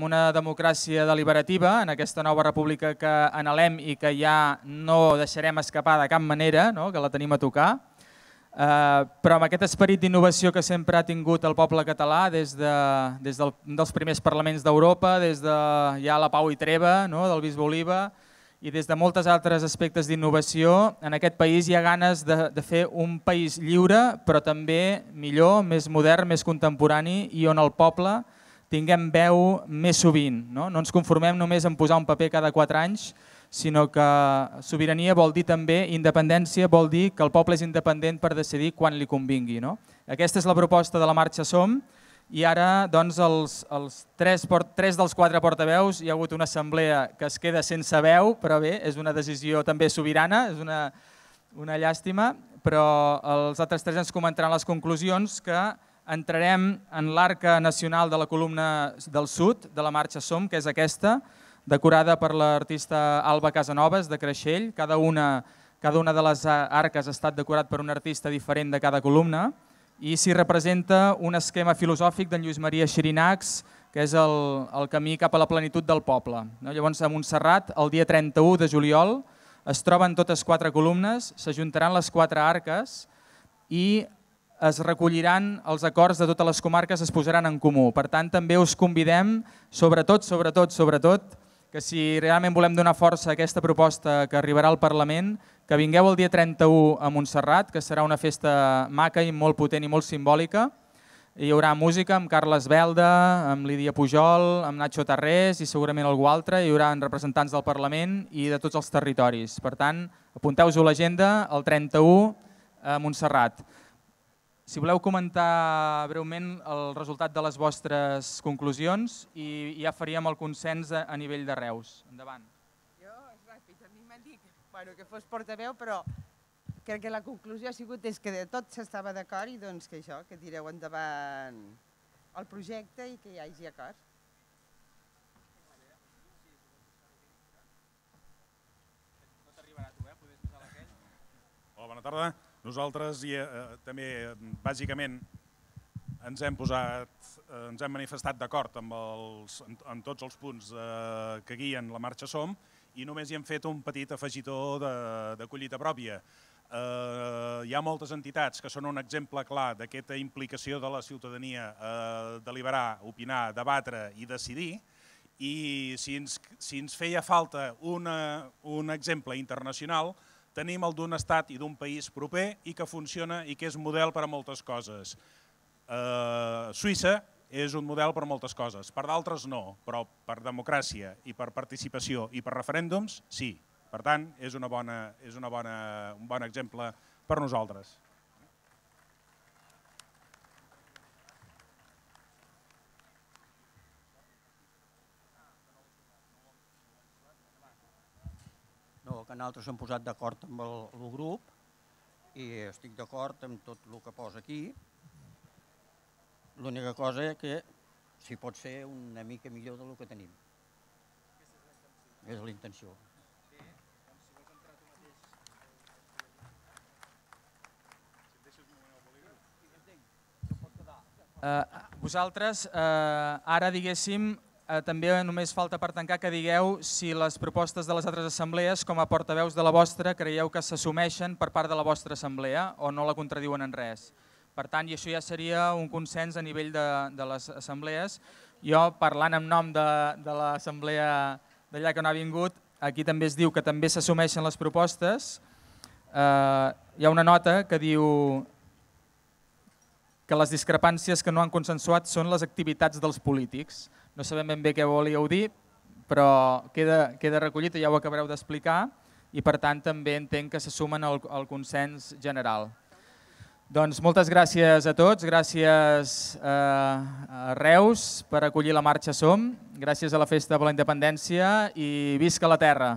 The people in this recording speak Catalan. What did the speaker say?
amb una democràcia deliberativa, en aquesta nova república que anhelem i que ja no deixarem escapar de cap manera, no? que la tenim a tocar, eh, però amb aquest esperit d'innovació que sempre ha tingut el poble català des, de, des del, dels primers parlaments d'Europa, des de ja la Pau i Treva, no? del bisbe Oliva, i des de moltes altres aspectes d'innovació, en aquest país hi ha ganes de, de fer un país lliure, però també millor, més modern, més contemporani, i on el poble tinguem veu més sovint. No, no ens conformem només en posar un paper cada quatre anys, sinó que sobirania vol dir també independència, vol dir que el poble és independent per decidir quan li convingui. No? Aquesta és la proposta de la marxa Som, i ara doncs, els, els tres, port, tres dels quatre portaveus hi ha hagut una assemblea que es queda sense veu, però bé, és una decisió també sobirana, és una, una llàstima, però els altres tres ens comentaran les conclusions que entrarem en l'arca nacional de la columna del sud, de la marxa Som, que és aquesta, decorada per l'artista Alba Casanovas, de Creixell. Cada una, cada una de les arques ha estat decorat per un artista diferent de cada columna i s'hi representa un esquema filosòfic d'en Lluís Maria Xirinax, que és el, el camí cap a la plenitud del poble. Llavors, a Montserrat, el dia 31 de juliol, es troben totes quatre columnes, s'ajuntaran les quatre arques i es recolliran els acords de totes les comarques, es posaran en comú. Per tant, també us convidem, sobretot, sobretot, sobretot, que si realment volem donar força a aquesta proposta que arribarà al Parlament, que vingueu el dia 31 a Montserrat, que serà una festa maca i molt potent i molt simbòlica. Hi haurà música amb Carles Belda, amb Lídia Pujol, amb Nacho Tarrés i segurament algú altre. Hi haurà representants del Parlament i de tots els territoris. Per tant, apunteu-vos a l'agenda el 31 a Montserrat. Si voleu comentar breument el resultat de les vostres conclusions i ja faríem el consens a, a nivell de Reus. Endavant. Jo, és ràpid, a mi m'han dit bueno, que fos portaveu, però crec que la conclusió ha sigut és que de tot s'estava d'acord i doncs que això, que tireu endavant el projecte i que hi hagi acord. Hola, bona tarda. Nosaltres i, eh, també, bàsicament, ens hem posat, eh, ens hem manifestat d'acord amb, els, amb tots els punts eh, que guien la marxa SOM i només hi hem fet un petit afegitó de, de collita pròpia. Eh, hi ha moltes entitats que són un exemple clar d'aquesta implicació de la ciutadania a eh, deliberar, opinar, debatre i decidir, i si ens, si ens feia falta una, un exemple internacional, tenim el d'un estat i d'un país proper i que funciona i que és model per a moltes coses. Eh, Suïssa és un model per a moltes coses, per d'altres no, però per democràcia i per participació i per referèndums, sí. Per tant, és, una bona, és una bona, un bon exemple per nosaltres. que nosaltres hem posat d'acord amb el, el grup i estic d'acord amb tot el que posa aquí. L'única cosa és que si pot ser una mica millor del que tenim. És la intenció. Eh, vosaltres eh, ara, diguéssim, Eh, també només falta per tancar que digueu si les propostes de les altres assemblees, com a portaveus de la vostra, creieu que s'assumeixen per part de la vostra assemblea o no la contradiuen en res. Per tant, i això ja seria un consens a nivell de, de les assemblees. Jo, parlant en nom de, de l'assemblea d'allà que no ha vingut, aquí també es diu que també s'assumeixen les propostes. Eh, hi ha una nota que diu que les discrepàncies que no han consensuat són les activitats dels polítics. No sabem ben bé què volíeu dir, però queda, queda recollit i ja ho acabareu d'explicar i per tant també entenc que se sumen al, al consens general. Doncs moltes gràcies a tots, gràcies eh, a Reus per acollir la marxa Som, gràcies a la Festa per la Independència i visca la Terra!